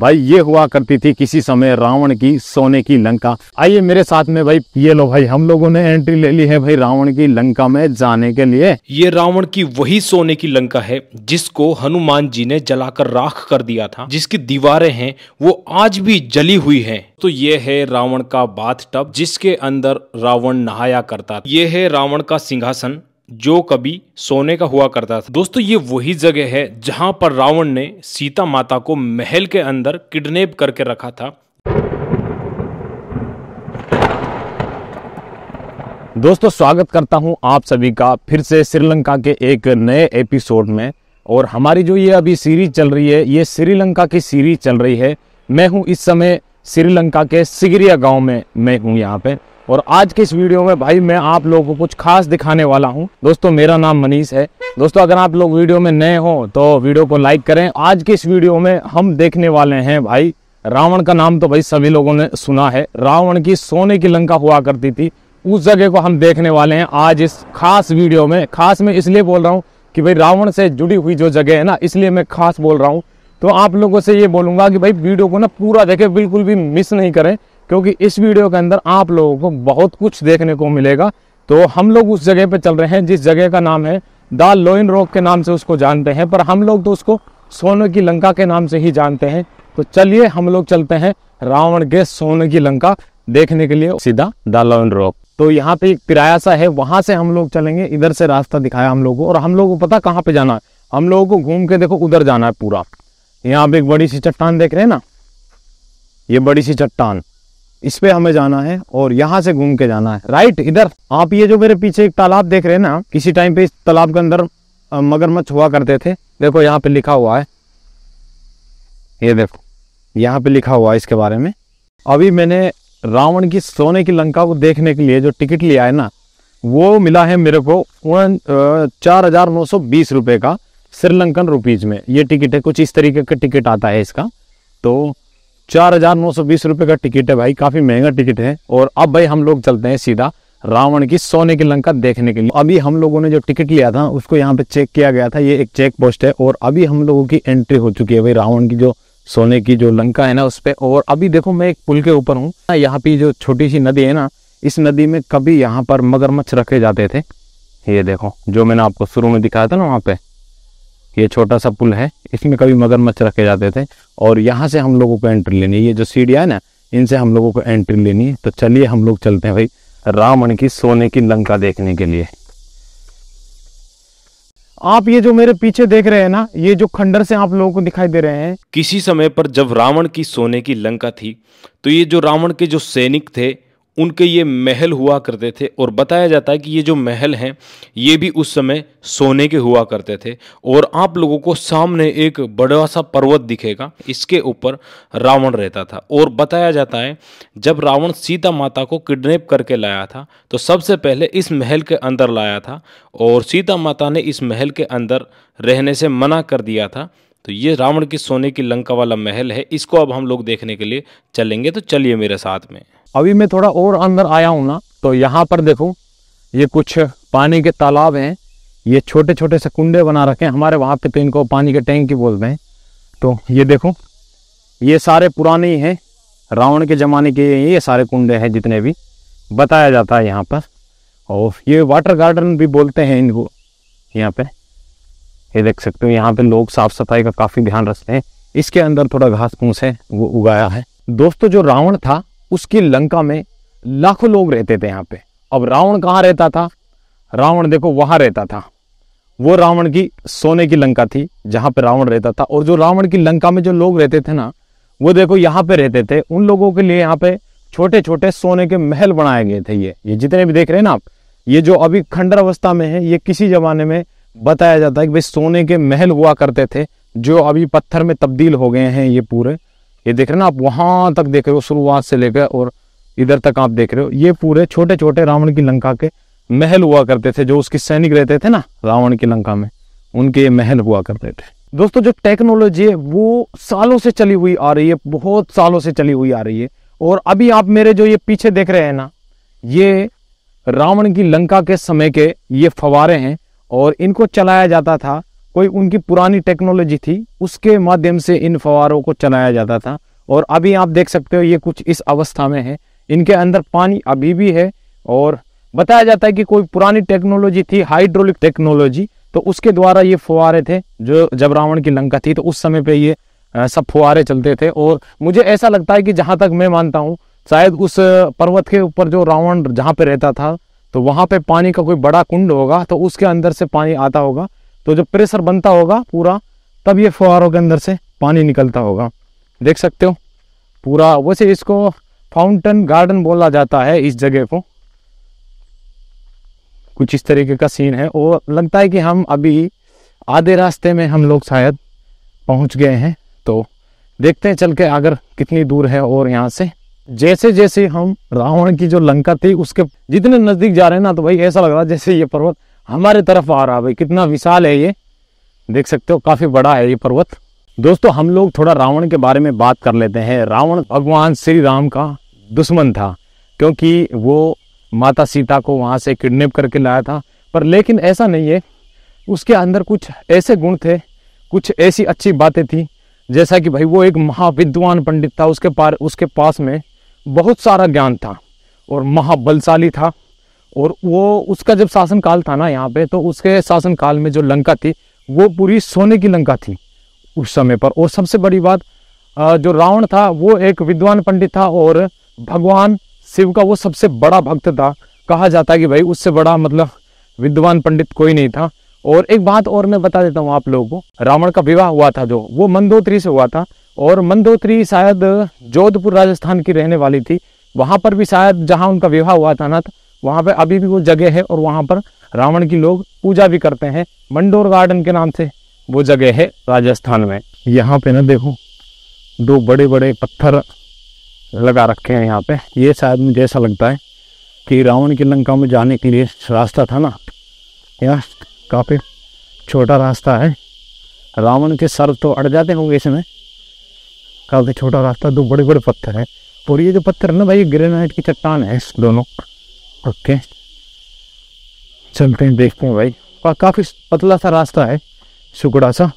भाई ये हुआ करती थी किसी समय रावण की सोने की लंका आइए मेरे साथ में भाई ये लो भाई हम लोगों ने एंट्री ले ली है भाई रावण की लंका में जाने के लिए ये रावण की वही सोने की लंका है जिसको हनुमान जी ने जलाकर राख कर दिया था जिसकी दीवारें हैं वो आज भी जली हुई है तो ये है रावण का बाथ टब जिसके अंदर रावण नहाया करता ये है रावण का सिंहासन जो कभी सोने का हुआ करता था दोस्तों ये वही जगह है जहां पर रावण ने सीता माता को महल के अंदर किडनैप करके रखा था दोस्तों स्वागत करता हूं आप सभी का फिर से श्रीलंका के एक नए एपिसोड में और हमारी जो ये अभी सीरीज चल रही है ये श्रीलंका की सीरीज चल रही है मैं हूं इस समय श्रीलंका के सिगरिया गांव में मैं हूं यहां पे और आज के इस वीडियो में भाई मैं आप लोगों को कुछ खास दिखाने वाला हूँ दोस्तों मेरा नाम मनीष है दोस्तों अगर आप लोग वीडियो में नए हो तो वीडियो को लाइक करें आज के इस वीडियो में हम देखने वाले हैं भाई रावण का नाम तो भाई सभी लोगों ने सुना है रावण की सोने की लंका हुआ करती थी उस जगह को हम देखने वाले हैं आज इस खास वीडियो में खास मैं इसलिए बोल रहा हूँ कि भाई रावण से जुड़ी हुई जो जगह है ना इसलिए मैं खास बोल रहा हूँ तो आप लोगों से ये बोलूंगा कि भाई वीडियो को ना पूरा देखें बिल्कुल भी मिस नहीं करें क्योंकि इस वीडियो के अंदर आप लोगों को बहुत कुछ देखने को मिलेगा तो हम लोग उस जगह पे चल रहे हैं जिस जगह का नाम है द लोइन रॉक के नाम से उसको जानते हैं पर हम लोग तो उसको सोने की लंका के नाम से ही जानते हैं तो चलिए हम लोग चलते हैं रावण के सोने की लंका देखने के लिए सीधा द लोइन रॉक तो यहाँ पे एक किराया सा है वहां से हम लोग चलेंगे इधर से रास्ता दिखाया हम लोग को और हम लोग को पता कहाँ पे जाना है हम लोगों को घूम के देखो उधर जाना है पूरा यहाँ पे एक बड़ी सी चट्टान देख रहे हैं ना ये बड़ी सी चट्टान इस पे हमें जाना है और यहाँ से घूम के जाना है राइट इधर आप ये जो मेरे पीछे एक तालाब देख रहे हैं ना किसी टाइम पे इस तालाब के अंदर मगरमच्छ हुआ करते थे देखो यहाँ पे लिखा हुआ है ये देखो यहाँ पे लिखा हुआ है इसके बारे में अभी मैंने रावण की सोने की लंका को देखने के लिए जो टिकट लिया है ना वो मिला है मेरे को चार हजार नौ सौ बीस का श्रीलंकन रुपीज़ में ये टिकट है कुछ इस तरीके का टिकट आता है इसका तो चार हजार नौ सौ बीस रुपये का टिकट है भाई काफी महंगा टिकट है और अब भाई हम लोग चलते हैं सीधा रावण की सोने की लंका देखने के लिए अभी हम लोगों ने जो टिकट लिया था उसको यहाँ पे चेक किया गया था ये एक चेक पोस्ट है और अभी हम लोगों की एंट्री हो चुकी है भाई रावण की जो सोने की जो लंका है ना उस पर और अभी देखो मैं एक पुल के ऊपर हूँ यहाँ पे जो छोटी सी नदी है ना इस नदी में कभी यहाँ पर मगरमच्छ रखे जाते थे ये देखो जो मैंने आपको शुरू में दिखाया था ना वहाँ पे ये छोटा सा पुल है इसमें कभी मगरमच्छ रखे जाते थे और यहाँ से हम लोगों को एंट्री लेनी है ये जो सीढ़ियाँ है ना इनसे हम लोगों को एंट्री लेनी है तो चलिए हम लोग चलते हैं भाई रावण की सोने की लंका देखने के लिए आप ये जो मेरे पीछे देख रहे हैं ना ये जो खंडर से आप लोगों को दिखाई दे रहे हैं किसी समय पर जब रावण की सोने की लंका थी तो ये जो रावण के जो सैनिक थे उनके ये महल हुआ करते थे और बताया जाता है कि ये जो महल हैं ये भी उस समय सोने के हुआ करते थे और आप लोगों को सामने एक बड़ा सा पर्वत दिखेगा इसके ऊपर रावण रहता था और बताया जाता है जब रावण सीता माता को किडनैप करके लाया था तो सबसे पहले इस महल के अंदर लाया था और सीता माता ने इस महल के अंदर रहने से मना कर दिया था तो ये रावण की सोने की लंका वाला महल है इसको अब हम लोग देखने के लिए चलेंगे तो चलिए मेरे साथ में अभी मैं थोड़ा और अंदर आया हूँ ना तो यहाँ पर देखो ये कुछ पानी के तालाब हैं ये छोटे छोटे से कुंडे बना रखे हैं हमारे वहाँ पे तो इनको पानी के टैंक ही बोलते हैं तो ये देखो ये सारे पुराने ही हैं रावण के ज़माने के ये सारे कुंडे हैं जितने भी बताया जाता है यहाँ पर और ये वाटर गार्डन भी बोलते हैं इनको यहाँ पे ये देख सकते हो यहाँ पे लोग साफ़ सफाई का काफ़ी ध्यान रखते हैं इसके अंदर थोड़ा घास फूस है वो उगाया है दोस्तों जो रावण था उसकी लंका में लाखों लोग रहते थे यहाँ पे अब रावण कहाँ रहता था रावण देखो वहां रहता था वो रावण की सोने की लंका थी जहां पे रावण रहता था और जो रावण की लंका में जो लोग रहते थे ना वो देखो यहाँ पे रहते थे उन लोगों के लिए यहाँ पे छोटे छोटे सोने के महल बनाए गए थे ये ये जितने भी देख रहे हैं ना आप ये जो अभी खंडर अवस्था में है ये किसी जमाने में बताया जाता है कि भाई सोने के महल हुआ करते थे जो अभी पत्थर में तब्दील हो गए हैं ये पूरे ये देख रहे ना आप वहां तक देख रहे हो शुरुआत से लेकर और इधर तक आप देख रहे हो ये पूरे छोटे छोटे रावण की लंका के महल हुआ करते थे जो उसके सैनिक रहते थे ना रावण की लंका में उनके महल हुआ करते थे दोस्तों जो टेक्नोलॉजी है वो सालों से चली हुई आ रही है बहुत सालों से चली हुई आ रही है और अभी आप मेरे जो ये पीछे देख रहे हैं ना ये रावण की लंका के समय के ये फवारे हैं और इनको चलाया जाता था कोई उनकी पुरानी टेक्नोलॉजी थी उसके माध्यम से इन फवारों को चलाया जाता था और अभी आप देख सकते हो ये कुछ इस अवस्था में है इनके अंदर पानी अभी भी है और बताया जाता है कि कोई पुरानी टेक्नोलॉजी थी हाइड्रोलिक टेक्नोलॉजी तो उसके द्वारा ये फुहारे थे जो जब रावण की लंका थी तो उस समय पे ये सब फुहारे चलते थे और मुझे ऐसा लगता है कि जहाँ तक मैं मानता हूँ शायद उस पर्वत के ऊपर जो रावण जहाँ पे रहता था तो वहाँ पे पानी का कोई बड़ा कुंड होगा तो उसके अंदर से पानी आता होगा तो जब प्रेशर बनता होगा पूरा तब ये फुहारों के अंदर से पानी निकलता होगा देख सकते हो पूरा वैसे इसको फाउंटेन गार्डन बोला जाता है इस जगह को कुछ इस तरीके का सीन है और लगता है कि हम अभी आधे रास्ते में हम लोग शायद पहुंच गए हैं तो देखते हैं चल के अगर कितनी दूर है और यहाँ से जैसे जैसे हम रावण की जो लंका थी उसके जितने नज़दीक जा रहे हैं ना तो भाई ऐसा लग रहा है जैसे ये पर्वत हमारे तरफ आ रहा भाई कितना विशाल है ये देख सकते हो काफ़ी बड़ा है ये पर्वत दोस्तों हम लोग थोड़ा रावण के बारे में बात कर लेते हैं रावण भगवान श्री राम का दुश्मन था क्योंकि वो माता सीता को वहाँ से किडनेप करके लाया था पर लेकिन ऐसा नहीं है उसके अंदर कुछ ऐसे गुण थे कुछ ऐसी अच्छी बातें थी जैसा कि भाई वो एक महाविद्वान पंडित था उसके पार उसके पास में बहुत सारा ज्ञान था और महाबलशाली था और वो उसका जब शासनकाल था ना यहाँ पे तो उसके शासनकाल में जो लंका थी वो पूरी सोने की लंका थी उस समय पर और सबसे बड़ी बात जो रावण था वो एक विद्वान पंडित था और भगवान शिव का वो सबसे बड़ा भक्त था कहा जाता है कि भाई उससे बड़ा मतलब विद्वान पंडित कोई नहीं था और एक बात और मैं बता देता हूँ आप लोगों को रावण का विवाह हुआ था जो वो मंदोत्री से हुआ था और मंदोत्री शायद जोधपुर राजस्थान की रहने वाली थी वहां पर भी शायद जहाँ उनका विवाह हुआ था ना वहाँ पर अभी भी वो जगह है और वहाँ पर रावण की लोग पूजा भी करते हैं मंडोर गार्डन के नाम से वो जगह है राजस्थान में यहाँ पे ना देखो दो बड़े बड़े पत्थर लगा रखे हैं यहाँ पे ये शायद मुझे ऐसा लगता है कि रावण की लंका में जाने के लिए रास्ता था ना यहाँ काफ़ी छोटा रास्ता है रावण के सर तो अड़ जाते होंगे इसमें काफ़ी छोटा रास्ता दो बड़े बड़े पत्थर हैं और ये जो पत्थर है ना भाई ग्रेनाइट की चट्टान है दोनों ओके चलते हैं देखते हैं भाई और काफ़ी पतला सा रास्ता है सुगड़ा सा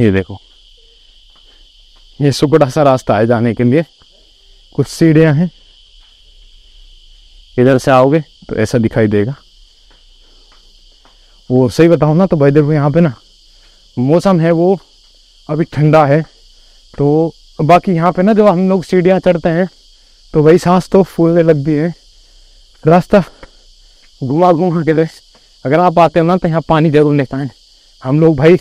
ये देखो ये सुगड़ा सा रास्ता है जाने के लिए कुछ सीढ़ियाँ हैं इधर से आओगे तो ऐसा दिखाई देगा वो सही बताओ ना तो भाई देखो यहाँ पे ना मौसम है वो अभी ठंडा है तो बाकी यहाँ पे ना जो हम लोग सीढ़ियाँ चढ़ते हैं तो वही सांस तो फूलने लगती है रास्ता घुमा घुमा के अगर आप आते हो ना तो यहाँ पानी जरूर लेकर आए हम लोग भाई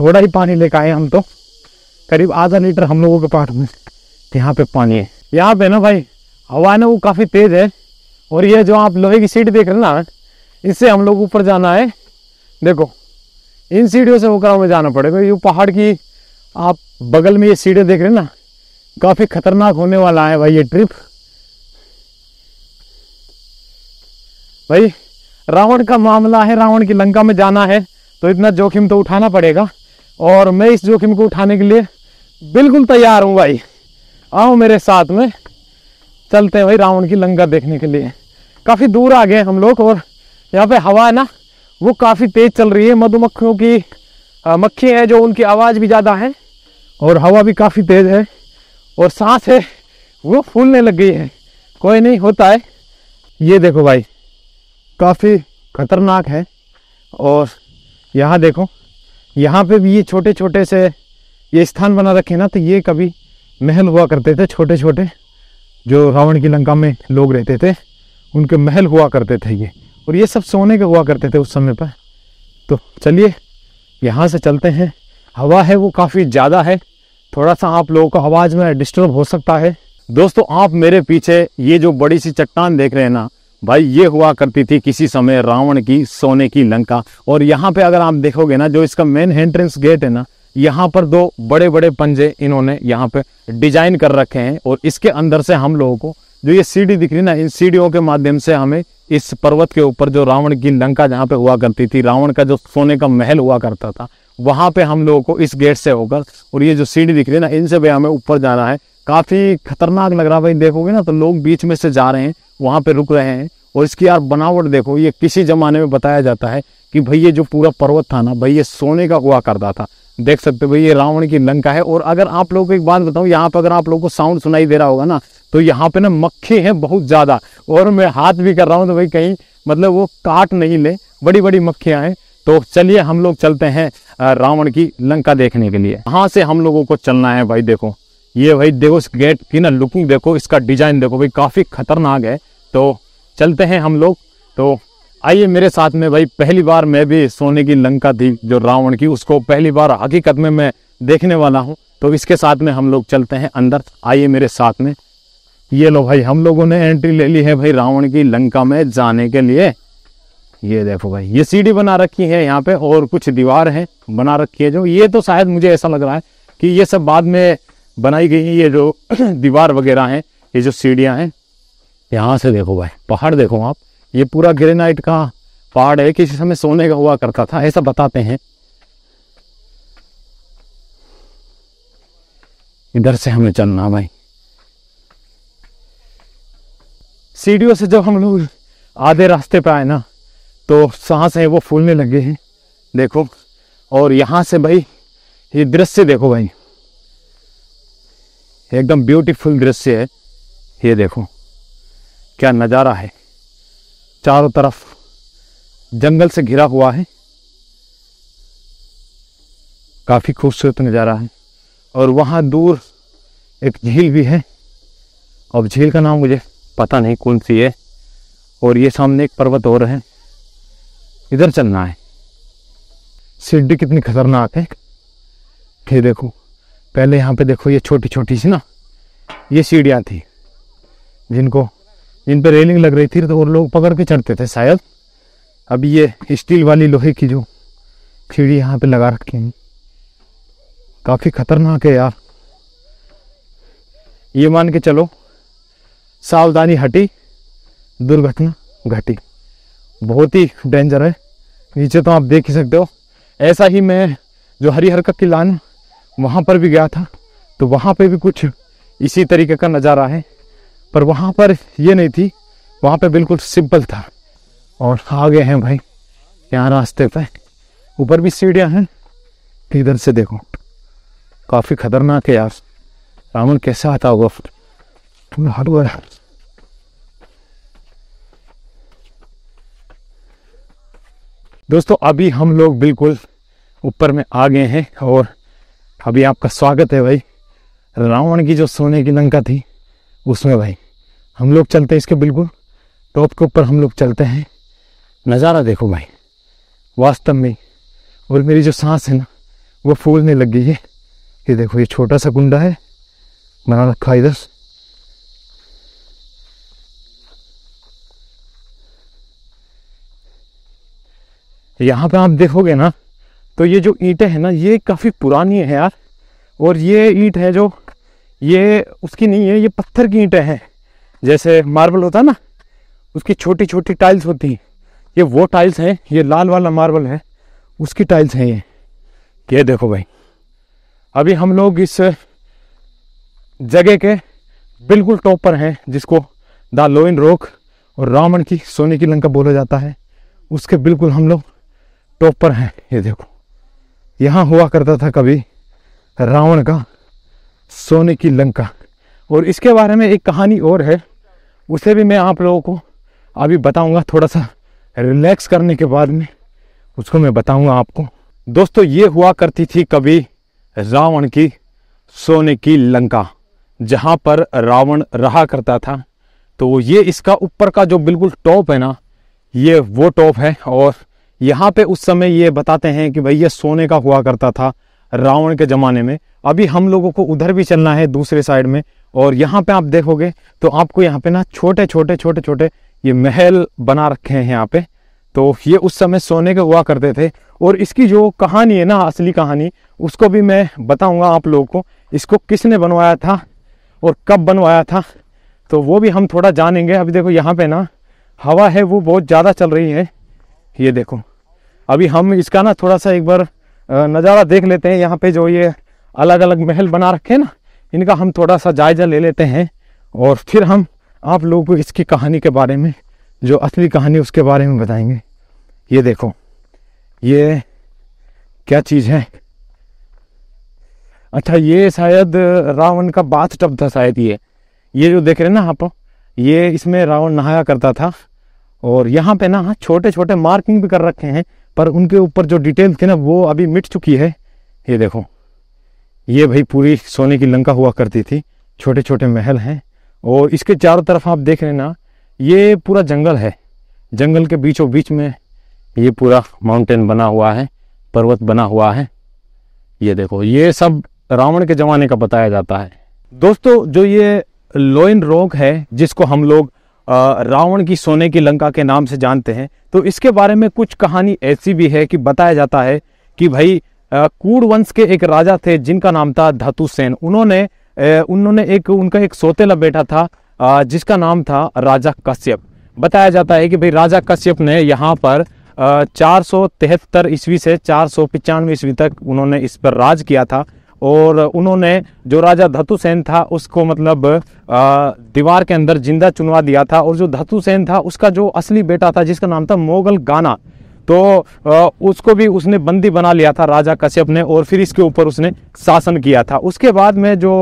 थोड़ा ही पानी लेकर आए हम तो करीब आधा लीटर हम लोगों के पास में तो यहाँ पे पानी है यहाँ पे ना भाई हवा ना वो काफ़ी तेज़ है और ये जो आप लोहे की सीट देख रहे ना इससे हम लोग ऊपर जाना है देखो इन सीढ़ियों से होकर हमें जाना पड़ेगा ये पहाड़ की आप बगल में ये सीढ़ियाँ देख रहे ना काफ़ी ख़तरनाक होने वाला है भाई ये ट्रिप भाई रावण का मामला है रावण की लंका में जाना है तो इतना जोखिम तो उठाना पड़ेगा और मैं इस जोखिम को उठाने के लिए बिल्कुल तैयार हूँ भाई आओ मेरे साथ में चलते हैं भाई रावण की लंका देखने के लिए काफ़ी दूर आ गए हम लोग और यहाँ पे हवा है ना वो काफ़ी तेज़ चल रही है मधुमक्खियों की मक्खी है जो उनकी आवाज़ भी ज़्यादा है और हवा भी काफ़ी तेज़ है और सांस है वो फूलने लग गई है कोई नहीं होता है ये देखो भाई काफ़ी खतरनाक है और यहाँ देखो यहाँ पे भी ये छोटे छोटे से ये स्थान बना रखे ना तो ये कभी महल हुआ करते थे छोटे छोटे जो रावण की लंका में लोग रहते थे उनके महल हुआ करते थे ये और ये सब सोने के हुआ करते थे उस समय पर तो चलिए यहाँ से चलते हैं हवा है वो काफ़ी ज़्यादा है थोड़ा सा आप लोगों को आवाज़ में डिस्टर्ब हो सकता है दोस्तों आप मेरे पीछे ये जो बड़ी सी चट्टान देख रहे हैं ना भाई ये हुआ करती थी किसी समय रावण की सोने की लंका और यहाँ पे अगर आप देखोगे ना जो इसका मेन एंट्रेंस गेट है ना यहाँ पर दो बड़े बड़े पंजे इन्होंने यहाँ पे डिजाइन कर रखे हैं और इसके अंदर से हम लोगों को जो ये सीढ़ी दिख रही ना इन सीढ़ियों के माध्यम से हमें इस पर्वत के ऊपर जो रावण की लंका जहाँ पे हुआ करती थी रावण का जो सोने का महल हुआ करता था वहाँ पे हम लोगों को इस गेट से होकर और ये जो सीढ़ी दिख रही है ना इनसे भी हमें ऊपर जाना है काफ़ी खतरनाक लग रहा है भाई देखोगे ना तो लोग बीच में से जा रहे हैं वहाँ पे रुक रहे हैं और इसकी यार बनावट देखो ये किसी ज़माने में बताया जाता है कि भाई ये जो पूरा पर्वत था ना भाई ये सोने का हुआ करता था देख सकते हो भाई ये रावण की लंका है और अगर आप लोगों को एक बात बताऊं यहाँ पर अगर आप लोगों को साउंड सुनाई दे रहा होगा ना तो यहाँ पे ना मक्खी हैं बहुत ज़्यादा और मैं हाथ भी कर रहा हूँ तो भाई कहीं मतलब वो काट नहीं ले बड़ी बड़ी मक्खियाँ हैं तो चलिए हम लोग चलते हैं रावण की लंका देखने के लिए वहां से हम लोगों को चलना है भाई देखो ये भाई देखो इस गेट की ना लुकिंग देखो इसका डिजाइन देखो भाई काफ़ी खतरनाक है तो चलते हैं हम लोग तो आइए मेरे साथ में भाई पहली बार मैं भी सोने की लंका थी जो रावण की उसको पहली बार हकीकत में मैं देखने वाला हूँ तो इसके साथ में हम लोग चलते हैं अंदर आइए मेरे साथ में ये लो भाई हम लोगों ने एंट्री ले ली है भाई रावण की लंका में जाने के लिए ये देखो भाई ये सीढ़ी बना रखी है यहाँ पे और कुछ दीवार है बना रखी है जो ये तो शायद मुझे ऐसा लग रहा है कि ये सब बाद में बनाई गई है ये जो दीवार वगैरह है ये जो सीढ़िया हैं यहाँ से देखो भाई पहाड़ देखो आप ये पूरा ग्रेनाइट का पहाड़ है किसी समय सोने का हुआ करता था ऐसा बताते हैं इधर से हमें चलना भाई सीढ़ियों से जब हम लोग आधे रास्ते पे आए ना तो सांस है वो फूलने लगे हैं देखो और यहाँ से भाई ये दृश्य देखो भाई एकदम ब्यूटीफुल दृश्य है ये देखो क्या नज़ारा है चारों तरफ जंगल से घिरा हुआ है काफ़ी खूबसूरत नज़ारा है और वहाँ दूर एक झील भी है अब झील का नाम मुझे पता नहीं कौन सी है और ये सामने एक पर्वत और है इधर चलना है सीढ़ी कितनी खतरनाक है ये देखो पहले यहाँ पे देखो ये छोटी छोटी सी ना ये सीढ़ियाँ थी जिनको जिन पर रेलिंग लग रही थी तो वो लोग पकड़ के चढ़ते थे शायद अब ये स्टील वाली लोहे की जो सीढ़ी यहाँ पे लगा रखी है काफ़ी खतरनाक है यार ये मान के चलो सावधानी हटी दुर्घटना घटी बहुत ही डेंजर है नीचे तो आप देख ही सकते हो ऐसा ही मैं जो हरिहर का किला वहाँ पर भी गया था तो वहाँ पे भी कुछ इसी तरीके का नज़ारा है पर वहाँ पर ये नहीं थी वहाँ पे बिल्कुल सिंपल था और आ गए हैं भाई यहाँ रास्ते पे ऊपर भी सीढ़ियाँ हैं इधर से देखो काफ़ी खतरनाक है यार रावण कैसे आता होगा हट गया दोस्तों अभी हम लोग बिल्कुल ऊपर में आ गए हैं और अभी आपका स्वागत है भाई रावण की जो सोने की लंका थी उसमें भाई हम लोग चलते हैं इसके बिल्कुल टॉप के ऊपर हम लोग चलते हैं नज़ारा देखो भाई वास्तव में और मेरी जो सांस है ना वो फूलने लग गई है ये देखो ये छोटा सा कुंडा है बना रखा इधर यहाँ पे आप देखोगे ना तो ये जो ईंटें हैं ना ये काफ़ी पुरानी है यार और ये ईंट है जो ये उसकी नहीं है ये पत्थर की ईंटें हैं जैसे मार्बल होता है ना उसकी छोटी छोटी टाइल्स होती हैं ये वो टाइल्स हैं ये लाल वाला मार्बल है उसकी टाइल्स हैं ये ये देखो भाई अभी हम लोग इस जगह के बिल्कुल टॉप पर हैं जिसको द लोइन रोक और रावण की सोने की लंका बोला जाता है उसके बिल्कुल हम लोग टॉप पर हैं ये देखो यहाँ हुआ करता था कभी रावण का सोने की लंका और इसके बारे में एक कहानी और है उसे भी मैं आप लोगों को अभी बताऊंगा थोड़ा सा रिलैक्स करने के बाद में उसको मैं बताऊंगा आपको दोस्तों ये हुआ करती थी कभी रावण की सोने की लंका जहाँ पर रावण रहा करता था तो ये इसका ऊपर का जो बिल्कुल टॉप है ना ये वो टॉप है और यहाँ पे उस समय ये बताते हैं कि भाई ये सोने का हुआ करता था रावण के ज़माने में अभी हम लोगों को उधर भी चलना है दूसरे साइड में और यहाँ पे आप देखोगे तो आपको यहाँ पे ना छोटे छोटे छोटे छोटे ये महल बना रखे हैं यहाँ पे तो ये उस समय सोने के हुआ करते थे और इसकी जो कहानी है ना असली कहानी उसको भी मैं बताऊंगा आप लोगों को इसको किसने बनवाया था और कब बनवाया था तो वो भी हम थोड़ा जानेंगे अभी देखो यहाँ पे ना हवा है वो बहुत ज़्यादा चल रही है ये देखो अभी हम इसका ना थोड़ा सा एक बार नज़ारा देख लेते हैं यहाँ पे जो ये अलग अलग महल बना रखे हैं ना इनका हम थोड़ा सा जायज़ा ले लेते हैं और फिर हम आप लोगों को इसकी कहानी के बारे में जो असली कहानी उसके बारे में बताएंगे ये देखो ये क्या चीज़ है अच्छा ये शायद रावण का बाथ टब था शायद ये ये जो देख रहे हैं ना आप ये इसमें रावण नहाया करता था और यहाँ पे ना छोटे छोटे मार्किंग भी कर रखे हैं पर उनके ऊपर जो डिटेल थी ना वो अभी मिट चुकी है ये देखो ये भाई पूरी सोने की लंका हुआ करती थी छोटे छोटे महल हैं और इसके चारों तरफ आप देख रहे ना ये पूरा जंगल है जंगल के बीचों बीच में ये पूरा माउंटेन बना हुआ है पर्वत बना हुआ है ये देखो ये सब रावण के ज़माने का बताया जाता है दोस्तों जो ये लोइन रोग है जिसको हम लोग रावण की सोने की लंका के नाम से जानते हैं तो इसके बारे में कुछ कहानी ऐसी भी है कि बताया जाता है कि भाई कूड़ वंश के एक राजा थे जिनका नाम था धतुसेन उन्होंने उन्होंने एक उनका एक सोतेला बेटा था जिसका नाम था राजा कश्यप बताया जाता है कि भाई राजा कश्यप ने यहाँ पर चार सौ तिहत्तर ईस्वी से चार सौ पचानवे ईस्वी तक उन्होंने इस पर राज किया था और उन्होंने जो राजा धतुसेन था उसको मतलब दीवार के अंदर जिंदा चुनवा दिया था और जो धतुसेन था उसका जो असली बेटा था जिसका नाम था मोगल गाना तो उसको भी उसने बंदी बना लिया था राजा कश्यप ने और फिर इसके ऊपर उसने शासन किया था उसके बाद में जो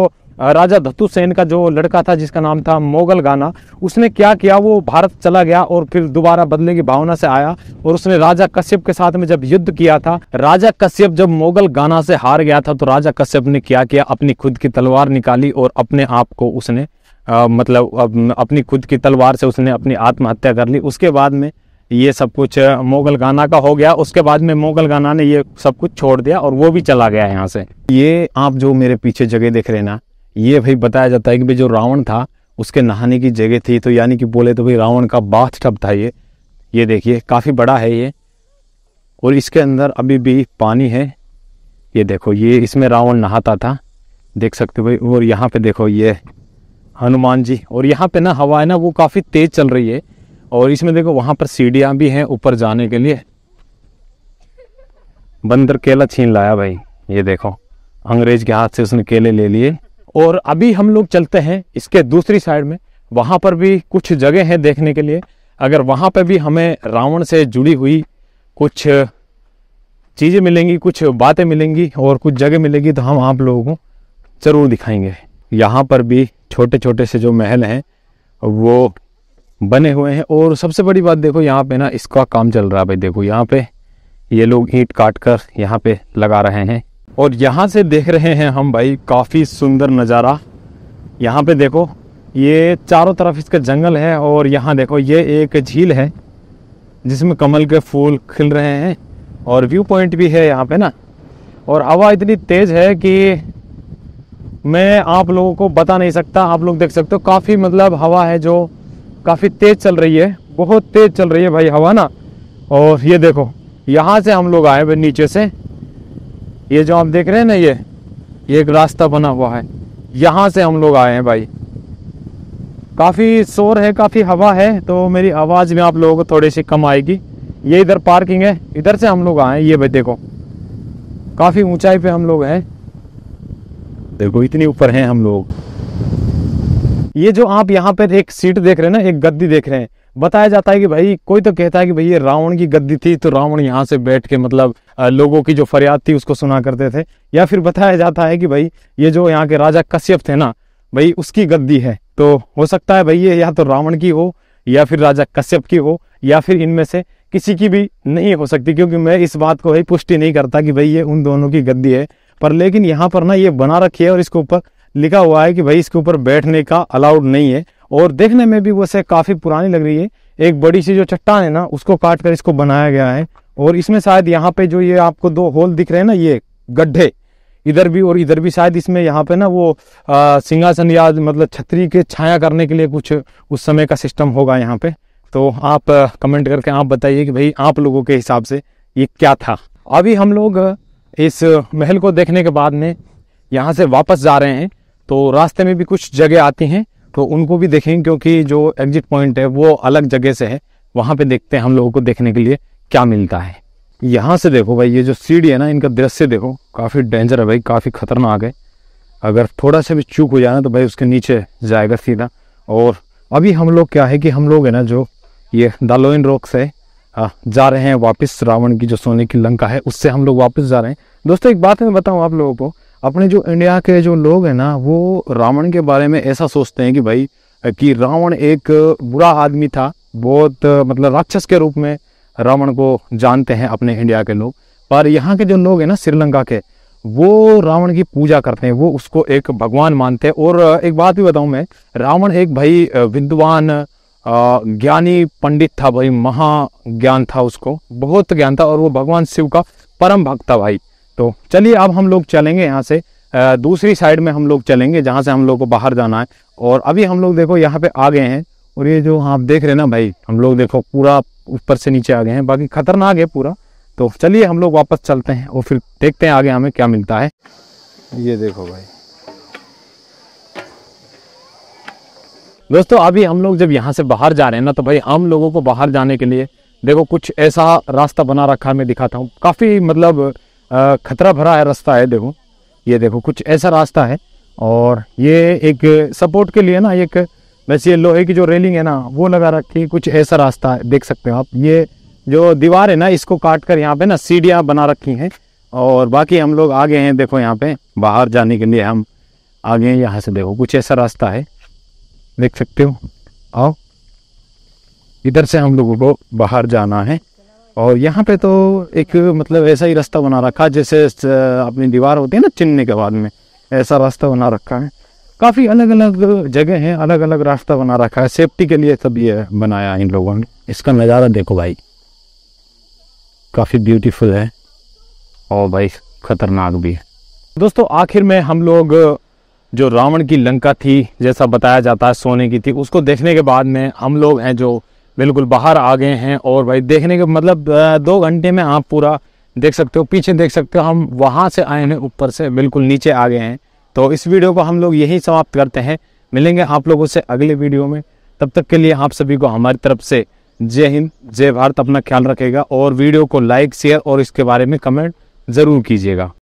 राजा धतु सेन का जो लड़का था जिसका नाम था मोगल गाना उसने क्या किया वो भारत चला गया और फिर दोबारा बदले की भावना से आया और उसने राजा कश्यप के साथ में जब युद्ध किया था राजा कश्यप जब मोगल गाना से हार गया था तो राजा कश्यप ने क्या किया अपनी खुद की तलवार निकाली और अपने आप को उसने आ, मतलब अपनी खुद की तलवार से उसने अपनी आत्महत्या कर ली उसके बाद में ये सब कुछ मोगल गाना का हो गया उसके बाद में मोगल गाना ने ये सब कुछ छोड़ दिया और वो भी चला गया यहाँ से ये आप जो मेरे पीछे जगह देख रहे ना ये भाई बताया जाता है कि भाई जो रावण था उसके नहाने की जगह थी तो यानी कि बोले तो भाई रावण का बाथ टब था ये ये देखिए काफ़ी बड़ा है ये और इसके अंदर अभी भी पानी है ये देखो ये इसमें रावण नहाता था देख सकते हो भाई और यहाँ पे देखो ये हनुमान जी और यहाँ पे ना हवा है ना वो काफ़ी तेज़ चल रही है और इसमें देखो वहाँ पर सीढ़ियाँ भी हैं ऊपर जाने के लिए बंदर केला छीन लाया भाई ये देखो अंग्रेज के हाथ से उसने केले ले लिए और अभी हम लोग चलते हैं इसके दूसरी साइड में वहाँ पर भी कुछ जगह है देखने के लिए अगर वहाँ पर भी हमें रावण से जुड़ी हुई कुछ चीज़ें मिलेंगी कुछ बातें मिलेंगी और कुछ जगह मिलेगी तो हम आप लोगों को ज़रूर दिखाएंगे यहाँ पर भी छोटे छोटे से जो महल हैं वो बने हुए हैं और सबसे बड़ी बात देखो यहाँ पे ना इसका काम चल रहा है भाई देखो यहाँ पे ये लोग ईंट काट कर यहाँ पे लगा रहे हैं और यहाँ से देख रहे हैं हम भाई काफ़ी सुंदर नज़ारा यहाँ पे देखो ये चारों तरफ इसका जंगल है और यहाँ देखो ये एक झील है जिसमें कमल के फूल खिल रहे हैं और व्यू पॉइंट भी है यहाँ पे ना और हवा इतनी तेज़ है कि मैं आप लोगों को बता नहीं सकता आप लोग देख सकते हो काफ़ी मतलब हवा है जो काफ़ी तेज़ चल रही है बहुत तेज़ चल रही है भाई हवा ना और ये देखो यहाँ से हम लोग आए भाई नीचे से ये जो आप देख रहे हैं ना ये ये एक रास्ता बना हुआ है यहाँ से हम लोग आए हैं भाई काफ़ी शोर है काफ़ी हवा है तो मेरी आवाज़ में आप लोगों को थोड़ी सी कम आएगी ये इधर पार्किंग है इधर से हम लोग आए हैं ये भाई देखो काफ़ी ऊंचाई पे हम लोग हैं देखो इतनी ऊपर हैं हम लोग ये जो आप यहाँ पर एक सीट देख रहे हैं ना एक गद्दी देख रहे हैं बताया जाता है कि भाई कोई तो कहता है कि भाई ये रावण की गद्दी थी तो रावण यहाँ से बैठ के मतलब लोगों की जो फरियाद थी उसको सुना करते थे या फिर बताया जाता है कि भाई ये जो यहाँ के राजा कश्यप थे ना भाई उसकी गद्दी है तो हो सकता है भाई ये या तो रावण की हो या फिर राजा कश्यप की हो या फिर इनमें से किसी की भी नहीं हो सकती क्योंकि मैं इस बात को भाई पुष्टि नहीं करता कि भाई ये उन दोनों की गद्दी है पर लेकिन यहाँ पर ना ये बना रखी है और इसके ऊपर लिखा हुआ है कि भाई इसके ऊपर बैठने का अलाउड नहीं है और देखने में भी वैसे काफ़ी पुरानी लग रही है एक बड़ी सी जो चट्टान है ना उसको काट कर इसको बनाया गया है और इसमें शायद यहाँ पे जो ये आपको दो होल दिख रहे हैं ना ये गड्ढे इधर भी और इधर भी शायद इसमें यहाँ पे ना वो सिंहासन या मतलब छतरी के छाया करने के लिए कुछ उस समय का सिस्टम होगा यहाँ पे तो आप कमेंट करके आप बताइए कि भाई आप लोगों के हिसाब से ये क्या था अभी हम लोग इस महल को देखने के बाद में यहाँ से वापस जा रहे हैं तो रास्ते में भी कुछ जगह आती हैं तो उनको भी देखें क्योंकि जो एग्जिट पॉइंट है वो अलग जगह से है वहाँ पे देखते हैं हम लोगों को देखने के लिए क्या मिलता है यहाँ से देखो भाई ये जो सीढ़ी है ना इनका दृश्य देखो काफ़ी डेंजर है भाई काफ़ी ख़तरनाक है अगर थोड़ा सा भी चूक हो जाए ना तो भाई उसके नीचे जाएगा सीधा और अभी हम लोग क्या है कि हम लोग है ना जो ये दालोइन रॉक से जा रहे हैं वापस रावण की जो सोने की लंका है उससे हम लोग वापस जा रहे हैं दोस्तों एक बात मैं बताऊँ आप लोगों को अपने जो इंडिया के जो लोग हैं ना वो रावण के बारे में ऐसा सोचते हैं कि भाई कि रावण एक बुरा आदमी था बहुत मतलब राक्षस के रूप में रावण को जानते हैं अपने इंडिया के लोग पर यहाँ के जो लोग हैं ना श्रीलंका के वो रावण की पूजा करते हैं वो उसको एक भगवान मानते हैं और एक बात भी बताऊं मैं रावण एक भाई विद्वान ज्ञानी पंडित था भाई महा ज्ञान था उसको बहुत ज्ञान था और वो भगवान शिव का परम भक्त था भाई तो चलिए अब हम लोग चलेंगे यहाँ से दूसरी साइड में हम लोग चलेंगे जहाँ से हम लोग को बाहर जाना है और अभी हम लोग देखो यहाँ पे आ गए हैं और ये जो आप देख रहे हैं ना भाई हम लोग देखो पूरा ऊपर से नीचे आ गए हैं बाकी खतरनाक है पूरा तो चलिए हम लोग वापस चलते हैं और फिर देखते हैं आगे हमें क्या मिलता है ये देखो भाई दोस्तों अभी हम लोग जब यहाँ से बाहर जा रहे हैं ना तो भाई हम लोगों को बाहर जाने के लिए देखो कुछ ऐसा रास्ता बना रखा है मैं दिखाता हूँ काफ़ी मतलब खतरा भरा है रास्ता है देखो ये देखो कुछ ऐसा रास्ता है और ये एक सपोर्ट के लिए ना एक वैसे ये लोहे की जो रेलिंग है ना वो लगा रखी है कुछ ऐसा रास्ता है देख सकते हो आप ये जो दीवार है ना इसको काट कर यहाँ पे ना सीढ़ियाँ बना रखी हैं और बाकी हम लोग आगे हैं देखो यहाँ पे बाहर जाने के लिए हम आगे हैं यहाँ से देखो कुछ ऐसा रास्ता है देख सकते हो आओ इधर से हम लोगों को बाहर जाना है और यहाँ पे तो एक मतलब ऐसा ही रास्ता बना रखा है जैसे अपनी दीवार होती है ना चिन्हने के बाद में ऐसा रास्ता बना रखा है काफ़ी अलग अलग जगह है अलग अलग रास्ता बना रखा है सेफ्टी के लिए सब ये बनाया इन लोगों ने इसका नज़ारा देखो भाई काफ़ी ब्यूटीफुल है और भाई ख़तरनाक भी है दोस्तों आखिर में हम लोग जो रावण की लंका थी जैसा बताया जाता है सोने की थी उसको देखने के बाद में हम लोग हैं जो बिल्कुल बाहर आ गए हैं और भाई देखने के मतलब दो घंटे में आप पूरा देख सकते हो पीछे देख सकते हो हम वहाँ से आए हैं ऊपर से बिल्कुल नीचे आ गए हैं तो इस वीडियो को हम लोग यही समाप्त करते हैं मिलेंगे आप लोगों से अगले वीडियो में तब तक के लिए आप सभी को हमारी तरफ से जय हिंद जय भारत अपना ख्याल रखेगा और वीडियो को लाइक शेयर और इसके बारे में कमेंट ज़रूर कीजिएगा